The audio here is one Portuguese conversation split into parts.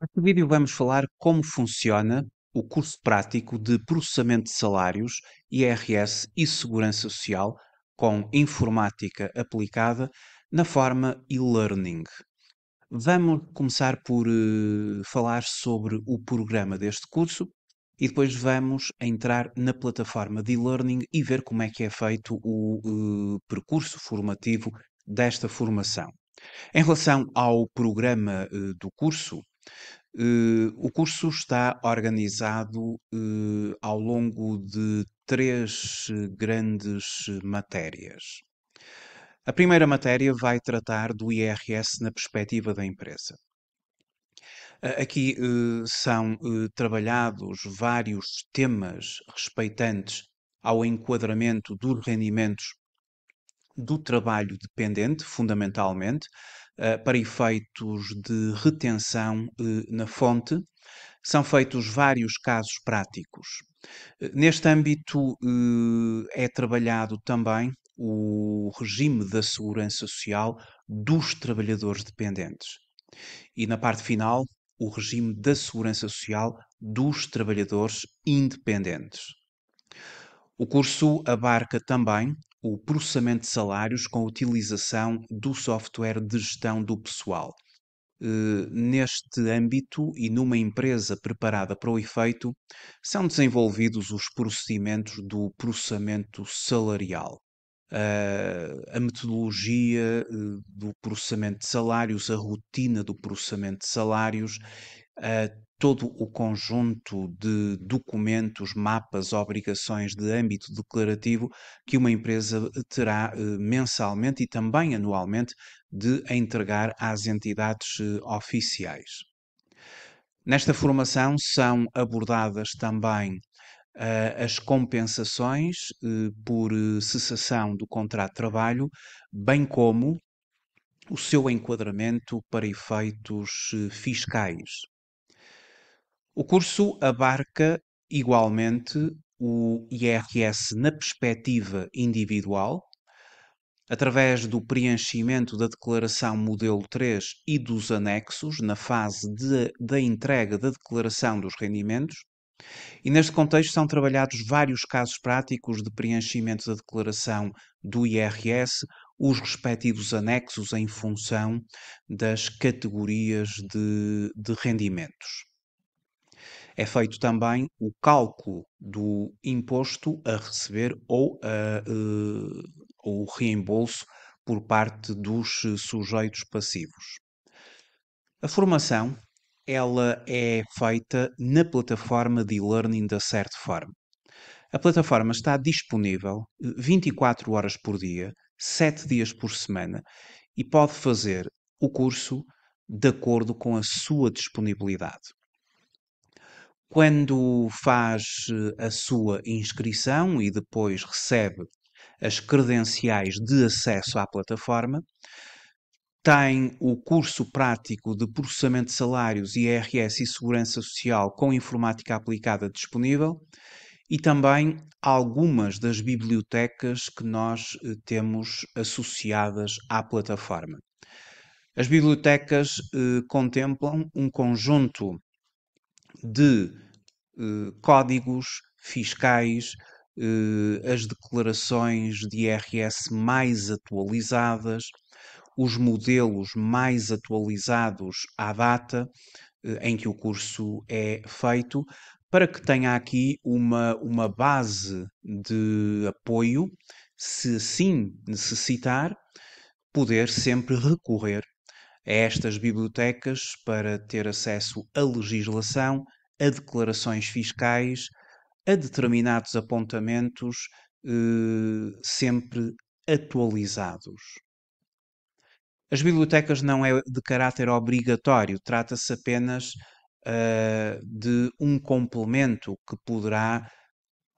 Neste vídeo vamos falar como funciona o curso prático de processamento de salários, IRS e segurança social com informática aplicada na forma e-learning. Vamos começar por uh, falar sobre o programa deste curso e depois vamos entrar na plataforma de e-learning e ver como é que é feito o uh, percurso formativo desta formação. Em relação ao programa uh, do curso, Uh, o curso está organizado uh, ao longo de três grandes matérias. A primeira matéria vai tratar do IRS na perspectiva da empresa. aqui eh, são trabalhados vários temas respeitantes ao enquadramento dos rendimentos do trabalho dependente, fundamentalmente, eh, para efeitos de retenção eh, na fonte. São feitos vários casos práticos. Eh, neste âmbito é trabalhado também o regime da segurança social dos trabalhadores dependentes. E na parte final, o regime da segurança social dos trabalhadores independentes. O curso abarca também o processamento de salários com a utilização do software de gestão do pessoal. Eh, neste âmbito e numa empresa preparada para o efeito, são desenvolvidos os procedimentos do processamento salarial. Eh, a metodologia eh, do processamento de salários, a rotina do processamento de salários a eh, todo o conjunto de documentos, mapas, obrigações de âmbito declarativo que uma empresa eh, terá eh, mensalmente e também anualmente de entregar às entidades oficiais. Nesta formação são abordadas também as compensações por cessação do contrato de trabalho, bem como o seu enquadramento para efeitos fiscais. O curso abarca igualmente o IRS na perspectiva individual, através do preenchimento da declaração modelo 3 e dos anexos na fase de, da entrega da declaração dos rendimentos. E neste contexto são trabalhados vários casos práticos de preenchimento da declaração do IRS, os respectivos anexos em função das categorias de, de rendimentos é feito também o cálculo do imposto a receber ou, a, eh, o reembolso por parte dos sujeitos passivos. A formação ela é feita na plataforma de e-learning da Certform. A plataforma está disponível 24 eh, horas por dia, 7 dias por semana e pode fazer o curso de acordo com a sua disponibilidade quando faz eh, a sua inscrição e depois recebe as credenciais de acesso à plataforma, tem o curso prático de processamento de salários, IRS e segurança social com informática aplicada disponível e também algumas das bibliotecas que nós eh, temos associadas à plataforma. As bibliotecas eh, contemplam um conjunto de eh, códigos fiscais, eh, as declarações de IRS mais atualizadas, os modelos mais atualizados à data eh, em que o curso é feito, para que tenha aqui uma, uma base de apoio, se assim necessitar, poder sempre recorrer a estas bibliotecas para ter acesso à legislação, a declarações fiscais, a determinados apontamentos eh, sempre atualizados. As bibliotecas não é de caráter obrigatório, trata-se apenas uh, de um complemento que poderá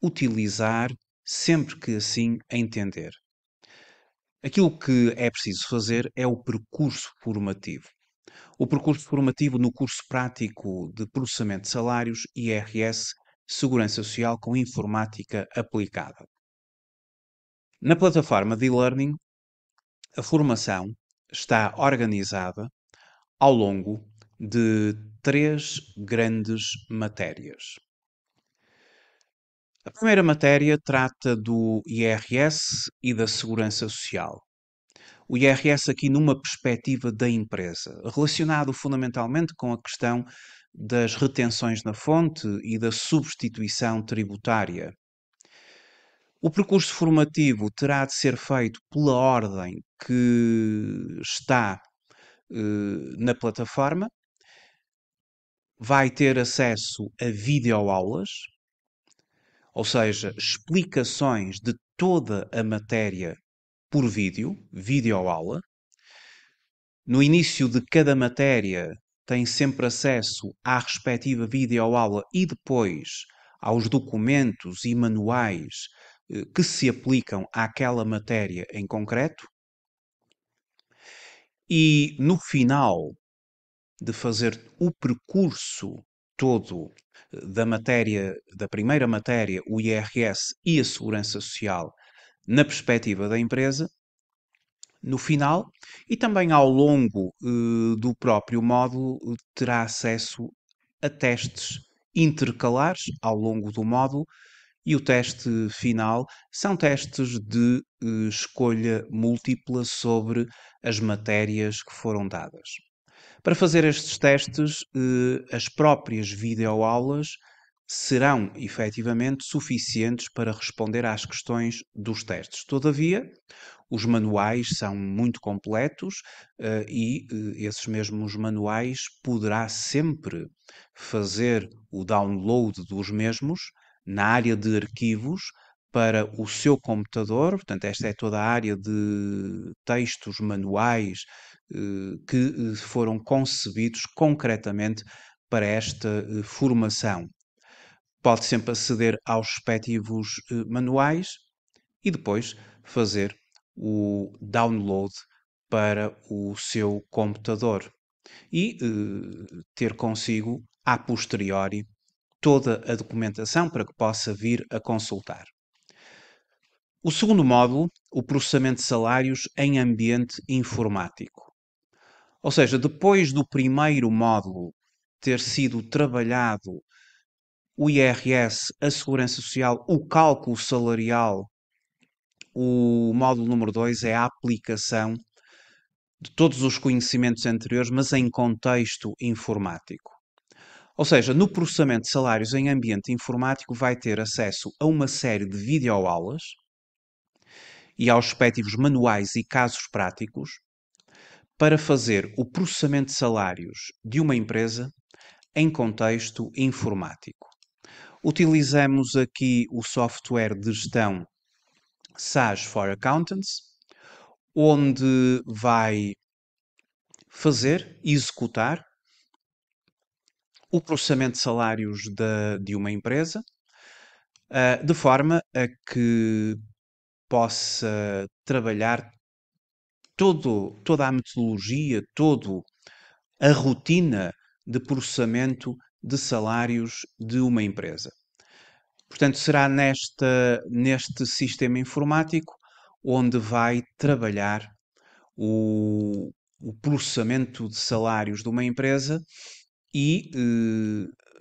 utilizar sempre que assim entender. Aquilo que é preciso fazer é o percurso formativo. O percurso formativo no curso prático de processamento de salários, IRS, Segurança Social com Informática Aplicada. Na plataforma de e-learning, a formação está organizada ao longo de três grandes matérias. A primeira matéria trata do IRS e da Segurança Social. O IRS aqui numa perspectiva da empresa, relacionado fundamentalmente com a questão das retenções na fonte e da substituição tributária. O percurso formativo terá de ser feito pela ordem que está eh, na plataforma, vai ter acesso a videoaulas, ou seja, explicações de toda a matéria por vídeo, videoaula. No início de cada matéria tem sempre acesso à respectiva videoaula e depois aos documentos e manuais eh, que se aplicam àquela matéria em concreto. E no final de fazer o percurso todo da matéria, da primeira matéria, o IRS e a Segurança Social na perspectiva da empresa, no final, e também ao longo uh, do próprio módulo eh, terá acesso a testes intercalares ao longo do módulo e o teste final são testes de uh, escolha múltipla sobre as matérias que foram dadas. Para fazer estes testes, eh, as próprias videoaulas serão efetivamente suficientes para responder às questões dos testes. Todavia, os manuais são muito completos eh, e eh, esses mesmos manuais poderá sempre fazer o download dos mesmos na área de arquivos para o seu computador, portanto, esta é toda a área de textos, manuais, eh, que eh, foram concebidos concretamente para esta eh, formação. Pode sempre aceder aos respectivos manuais e depois fazer o download para o seu computador e ter consigo, a posteriori, toda a documentação para que possa vir a consultar. O segundo módulo, o processamento de salários em ambiente informático. Ou seja, depois do primeiro módulo ter sido trabalhado o IRS, a Segurança Social, o cálculo salarial, o módulo número 2 é a aplicação de todos os conhecimentos anteriores, mas em contexto informático. Ou seja, no processamento de salários em ambiente informático vai ter acesso a uma série de videoaulas e aos respectivos manuais e casos práticos, para fazer o processamento de salários de uma empresa em contexto informático. Utilizamos aqui o software de gestão SaaS for Accountants, onde vai fazer, executar o processamento de salários de, de uma empresa, ah, de forma a que possa trabalhar todo, toda a metodologia, todo a rotina de processamento de salários de uma empresa. Portanto, será nesta, neste sistema informático onde vai trabalhar o, o processamento de salários de uma empresa e,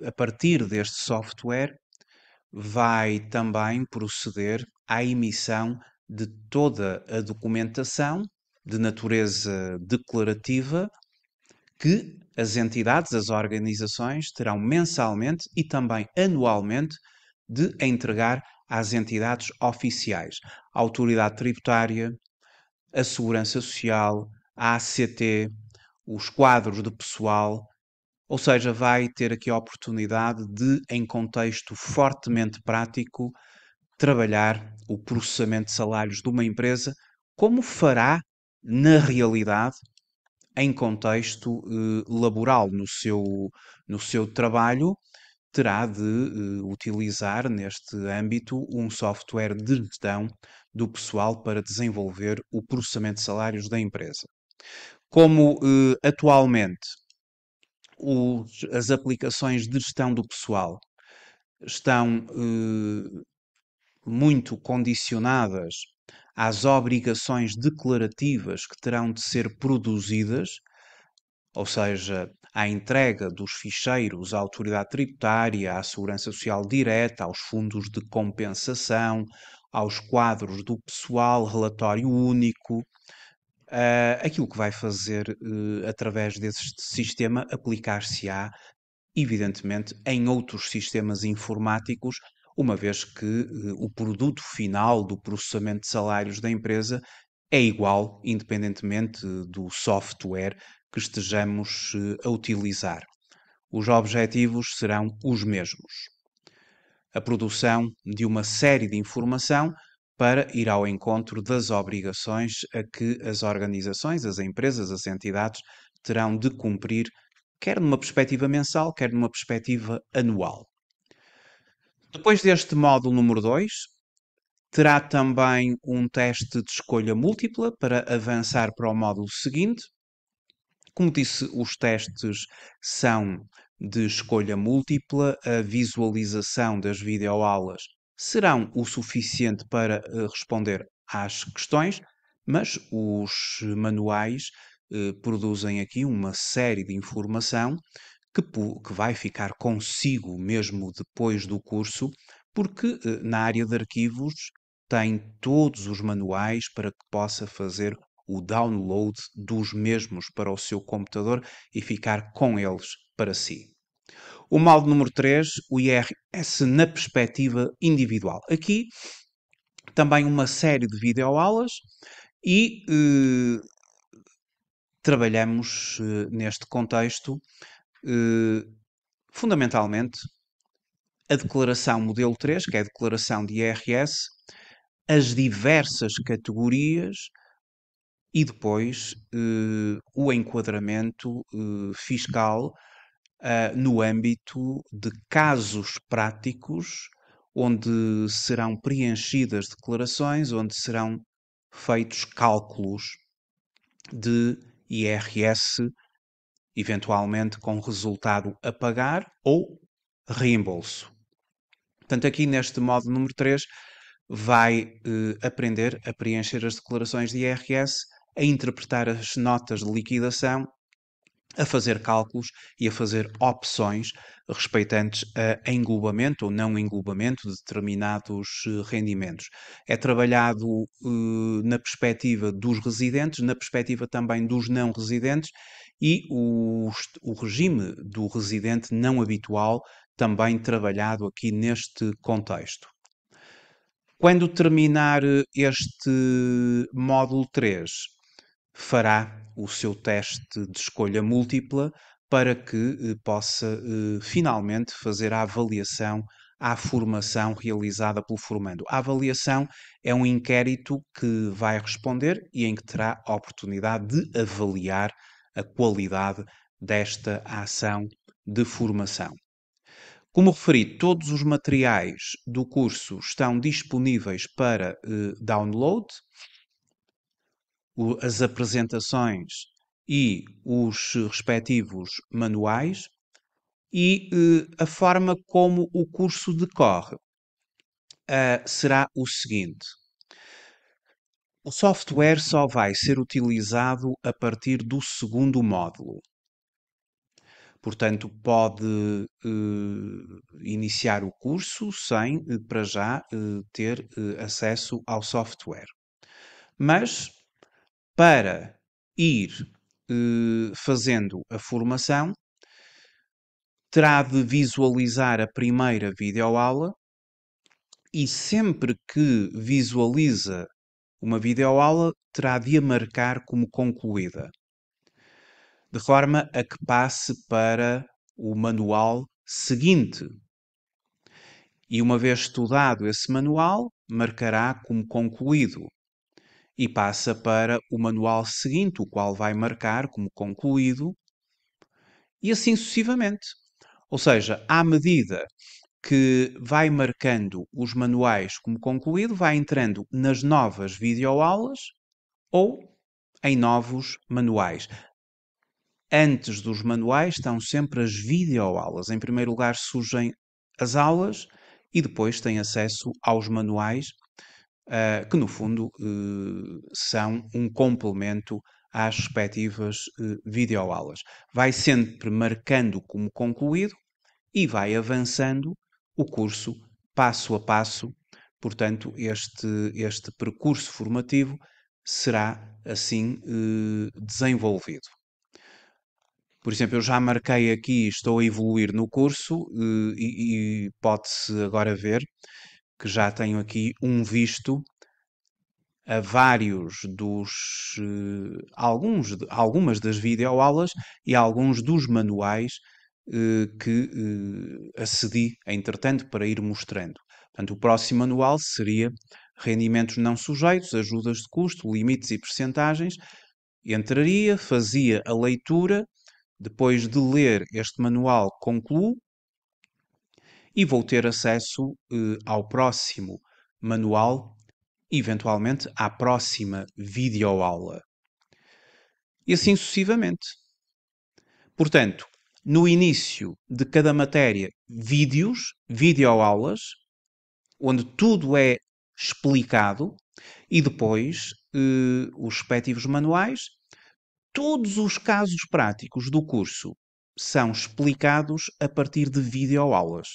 eh, a partir deste software, vai também proceder à emissão de toda a documentação de natureza declarativa que as entidades, as organizações terão mensalmente e também anualmente de entregar às entidades oficiais, a autoridade tributária, a segurança social, a ACT, os quadros de pessoal, ou seja, vai ter aqui a oportunidade de, em contexto fortemente prático, trabalhar o processamento de salários de uma empresa, como fará na realidade, em contexto eh, laboral, no seu, no seu trabalho, terá de eh, utilizar neste âmbito um software de gestão do pessoal para desenvolver o processamento de salários da empresa. Como eh, atualmente os, as aplicações de gestão do pessoal estão muito condicionadas às obrigações declarativas que terão de ser produzidas, ou seja, à entrega dos ficheiros à autoridade tributária, à segurança social direta, aos fundos de compensação, aos quadros do pessoal, relatório único, uh, aquilo que vai fazer uh, através desse sistema aplicar-se-á, evidentemente, em outros sistemas informáticos uma vez que eh, o produto final do processamento de salários da empresa é igual, independentemente do software que estejamos eh, a utilizar. Os objetivos serão os mesmos. A produção de uma série de informação para ir ao encontro das obrigações a que as organizações, as empresas, as entidades terão de cumprir, quer numa perspectiva mensal, quer numa perspectiva anual. Depois deste módulo número 2, terá também um teste de escolha múltipla para avançar para o módulo seguinte. Como disse, os testes são de escolha múltipla, a visualização das videoaulas serão o suficiente para eh, responder às questões, mas os manuais eh, produzem aqui uma série de informação que, que vai ficar consigo mesmo depois do curso, porque eh, na área de arquivos tem todos os manuais para que possa fazer o download dos mesmos para o seu computador e ficar com eles para si. O mal número 3, o IRS na perspectiva individual. Aqui também uma série de videoaulas e eh, trabalhamos eh, neste contexto eh, fundamentalmente, a declaração modelo 3, que é a declaração de IRS, as diversas categorias e depois eh, o enquadramento eh, fiscal no âmbito de casos práticos onde serão preenchidas declarações, onde serão feitos cálculos de IRS eventualmente com resultado a pagar ou reembolso. Portanto, aqui neste modo número 3, vai eh, aprender a preencher as declarações de IRS, a interpretar as notas de liquidação, a fazer cálculos e a fazer opções respeitantes a englobamento ou não englobamento de determinados eh, rendimentos. É trabalhado eh, na perspectiva dos residentes, na perspectiva também dos não residentes e o, o regime do residente não habitual, também trabalhado aqui neste contexto. Quando terminar eh, este módulo 3, fará o seu teste de escolha múltipla para que eh, possa eh, finalmente fazer a avaliação à formação realizada pelo formando. A avaliação é um inquérito que vai responder e em que terá a oportunidade de avaliar a qualidade desta ação de formação. Como referi, todos os materiais do curso estão disponíveis para eh, download. O, as apresentações e os respectivos manuais e eh, a forma como o curso decorre uh, será o seguinte: o software só vai ser utilizado a partir do segundo módulo. Portanto, pode eh, iniciar o curso sem, eh, para já, eh, ter acesso ao software. Mas, para ir fazendo a formação, terá de visualizar a primeira videoaula e sempre que visualiza uma videoaula terá de a marcar como concluída, de forma a que passe para o manual seguinte. E uma vez estudado esse manual, marcará como concluído e passa para o manual seguinte, o qual vai marcar como concluído, e assim sucessivamente. Ou seja, à medida que vai marcando os manuais como concluído, vai entrando nas novas videoaulas ou em novos manuais. Antes dos manuais estão sempre as videoaulas. Em primeiro lugar surgem as aulas e depois têm acesso aos manuais, ah, que no fundo eh, são um complemento às respectivas eh, videoaulas. Vai sempre marcando como concluído e vai avançando o curso passo a passo. Portanto, este, este percurso formativo será assim eh, desenvolvido. Por exemplo, eu já marquei aqui, estou a evoluir no curso eh, e, e pode-se agora ver que já tenho aqui um visto a vários dos eh, alguns algumas das videoaulas e alguns dos manuais eh, que eh, acedi, entretanto, para ir mostrando. Portanto, o próximo manual seria rendimentos não sujeitos, ajudas de custo, limites e percentagens. Entraria, fazia a leitura, depois de ler este manual, concluo e vou ter acesso eh, ao próximo manual, eventualmente à próxima videoaula. E assim sucessivamente. Portanto, no início de cada matéria, vídeos, videoaulas, onde tudo é explicado, e depois eh, os respectivos manuais. Todos os casos práticos do curso são explicados a partir de videoaulas.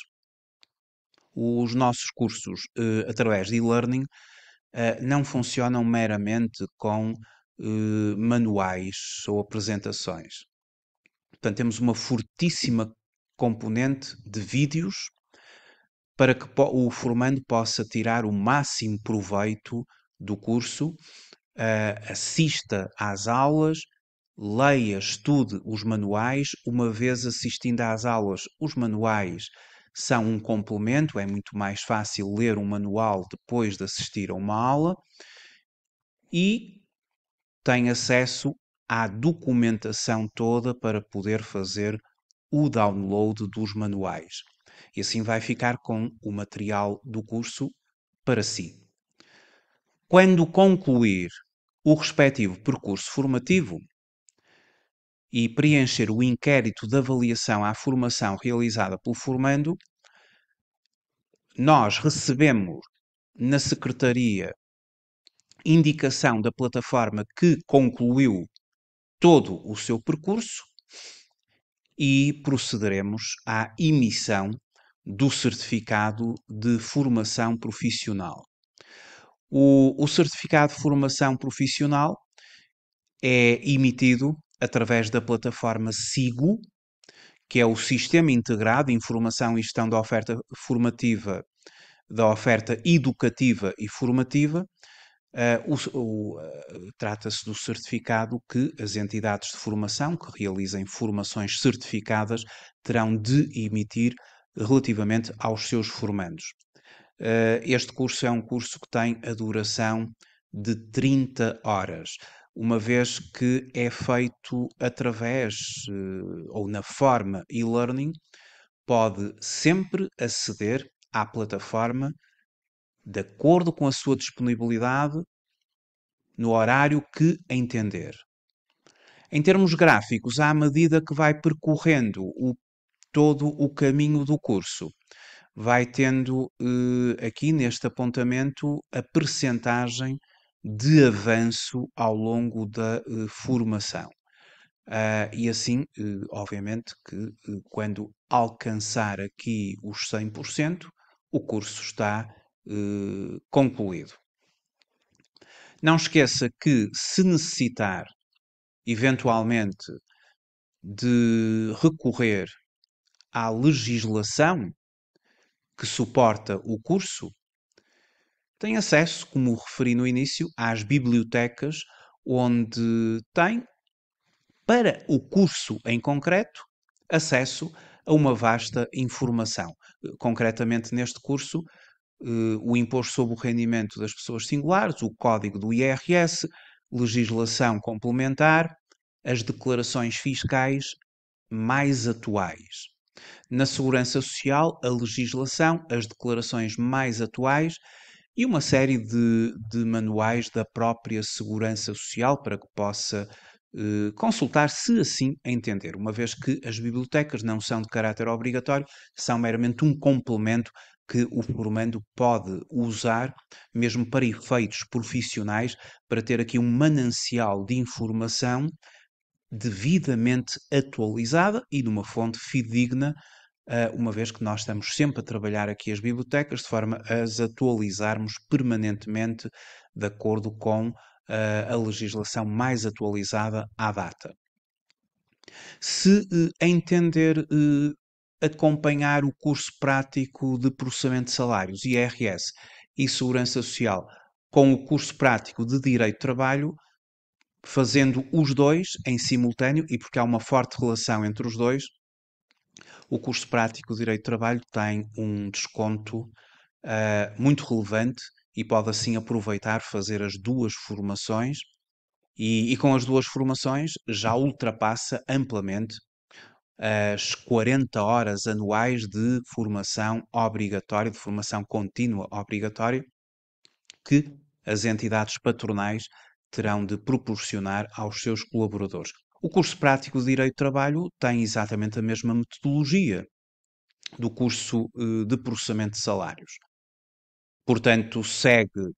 Os nossos cursos, eh, através de e-learning, eh, não funcionam meramente com eh, manuais ou apresentações Portanto, temos uma fortíssima componente de vídeos para que o formando possa tirar o máximo proveito do curso, uh, assista às aulas, leia, estude os manuais. Uma vez assistindo às aulas, os manuais são um complemento, é muito mais fácil ler um manual depois de assistir a uma aula e tem acesso à documentação toda para poder fazer o download dos manuais. E assim vai ficar com o material do curso para si. Quando concluir o respectivo percurso formativo e preencher o inquérito de avaliação à formação realizada pelo formando, nós recebemos na Secretaria indicação da plataforma que concluiu todo o seu percurso e procederemos à emissão do certificado de formação profissional. O, o certificado de formação profissional é emitido através da plataforma SIGO, que é o Sistema Integrado de Informação e Gestão da Oferta Formativa, da Oferta Educativa e Formativa, Uh, uh, Trata-se do certificado que as entidades de formação que realizem formações certificadas terão de emitir relativamente aos seus formandos. Uh, este curso é um curso que tem a duração de 30 horas, uma vez que é feito através ou na forma e-learning, pode sempre aceder à plataforma de acordo com a sua disponibilidade, no horário que entender. Em termos gráficos, à medida que vai percorrendo o, todo o caminho do curso, vai tendo eh, aqui neste apontamento a percentagem de avanço ao longo da eh, formação. Uh, e assim, eh, obviamente, que eh, quando alcançar aqui os 100%, o curso está eh, concluído. Não esqueça que, se necessitar, eventualmente, de recorrer à legislação que suporta o curso, tem acesso, como referi no início, às bibliotecas onde tem, para o curso em concreto, acesso a uma vasta informação. Concretamente, neste curso, uh, o imposto sobre o rendimento das pessoas singulares, o código do IRS, legislação complementar, as declarações fiscais mais atuais. Na segurança social, a legislação, as declarações mais atuais e uma série de, de manuais da própria segurança social para que possa eh, consultar, se assim entender, uma vez que as bibliotecas não são de caráter obrigatório, são meramente um complemento que o formando pode usar, mesmo para efeitos profissionais, para ter aqui um manancial de informação devidamente atualizada e de uma fonte fidedigna, eh, uma vez que nós estamos sempre a trabalhar aqui as bibliotecas de forma a as atualizarmos permanentemente de acordo com eh, a legislação mais atualizada à data. Se eh, entender acompanhar o curso prático de processamento de salários, IRS, e segurança social, com o curso prático de direito de trabalho, fazendo os dois em simultâneo e porque há uma forte relação entre os dois, o curso prático de direito de trabalho tem um desconto uh, muito relevante e pode assim aproveitar fazer as duas formações e, e com as duas formações já ultrapassa amplamente as 40 horas anuais de formação obrigatória, de formação contínua obrigatória, que as entidades patronais terão de proporcionar aos seus colaboradores. O curso prático de Direito do Trabalho tem exatamente a mesma metodologia do curso eh, de processamento de salários. Portanto, segue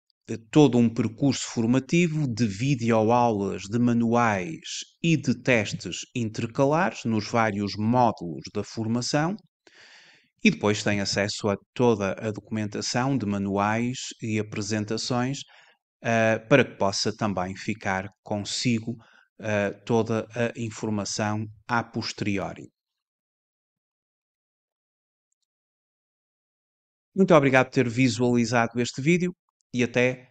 todo um percurso formativo de videoaulas, de manuais e de testes intercalares nos vários módulos da formação e depois tem acesso a toda a documentação de manuais e apresentações uh, para que possa também ficar consigo uh, toda a informação a posteriori. Muito obrigado por ter visualizado este vídeo e até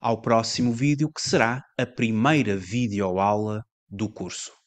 ao próximo vídeo que será a primeira videoaula do curso.